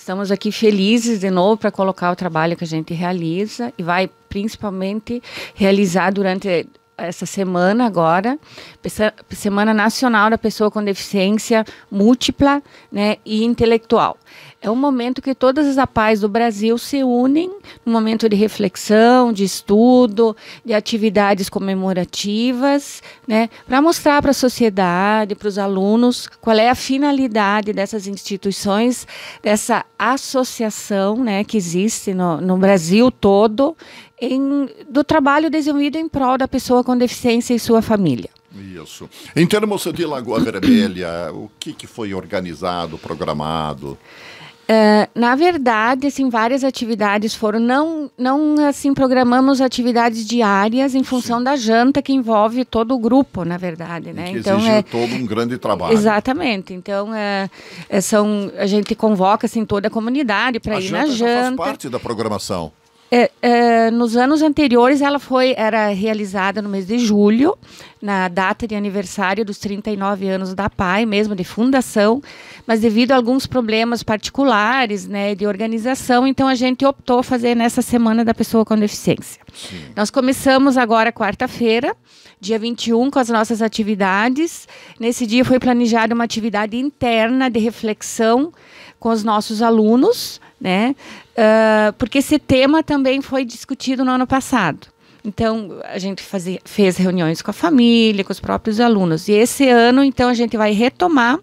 Estamos aqui felizes de novo para colocar o trabalho que a gente realiza e vai principalmente realizar durante essa semana agora, Semana Nacional da Pessoa com Deficiência Múltipla né, e Intelectual. É um momento que todas as APAES do Brasil se unem, um momento de reflexão, de estudo, de atividades comemorativas, né, para mostrar para a sociedade, para os alunos, qual é a finalidade dessas instituições, dessa associação né, que existe no, no Brasil todo, em, do trabalho desenvolvido em prol da pessoa com deficiência e sua família. Isso. Em então, termos de Lagoa Vermelha, o que, que foi organizado, programado? Uh, na verdade, assim, várias atividades foram. Não, não assim programamos atividades diárias em função Sim. da janta que envolve todo o grupo, na verdade, né? Que então é todo um grande trabalho. Exatamente. Então é, é, são a gente convoca assim toda a comunidade para ir janta na janta. Faz parte da programação. é, eh, nos anos anteriores, ela foi era realizada no mês de julho, na data de aniversário dos 39 anos da PAI, mesmo de fundação, mas devido a alguns problemas particulares né, de organização, então a gente optou fazer nessa semana da pessoa com deficiência. Sim. Nós começamos agora quarta-feira, dia 21, com as nossas atividades. Nesse dia foi planejada uma atividade interna de reflexão com os nossos alunos né? Uh, porque esse tema também foi discutido no ano passado. Então, a gente fazia, fez reuniões com a família, com os próprios alunos. E esse ano, então, a gente vai retomar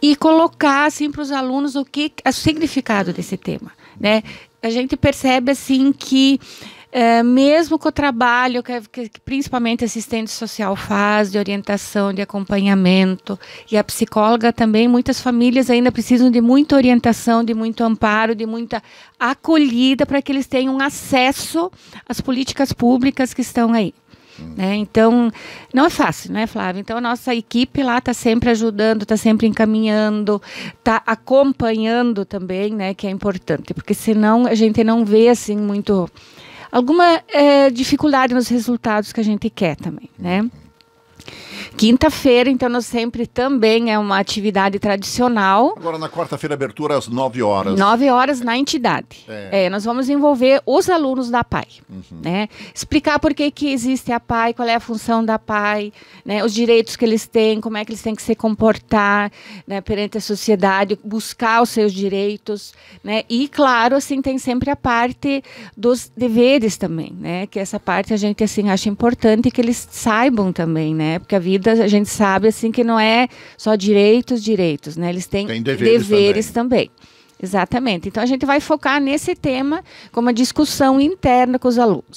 e colocar assim para os alunos o que o significado desse tema, né? A gente percebe assim que é, mesmo com o trabalho que, que, que, principalmente assistente social faz, de orientação, de acompanhamento, e a psicóloga também, muitas famílias ainda precisam de muita orientação, de muito amparo, de muita acolhida para que eles tenham acesso às políticas públicas que estão aí. Né? Então, não é fácil, né, Flávia? Então, a nossa equipe lá está sempre ajudando, está sempre encaminhando, está acompanhando também, né, que é importante, porque senão a gente não vê assim muito alguma é, dificuldade nos resultados que a gente quer também, né? Quinta-feira, então, nós sempre também é uma atividade tradicional. Agora, na quarta-feira, abertura às 9 horas. 9 horas na entidade. É. É, nós vamos envolver os alunos da PAI. Uhum. Né? Explicar por que, que existe a PAI, qual é a função da PAI, né? os direitos que eles têm, como é que eles têm que se comportar né, perante a sociedade, buscar os seus direitos. Né? E, claro, assim, tem sempre a parte dos deveres também, né? que essa parte a gente assim, acha importante que eles saibam também, né? porque a vida muita então, a gente sabe assim que não é só direitos, direitos, né? Eles têm Tem deveres, deveres também. também. Exatamente. Então a gente vai focar nesse tema como uma discussão interna com os alunos.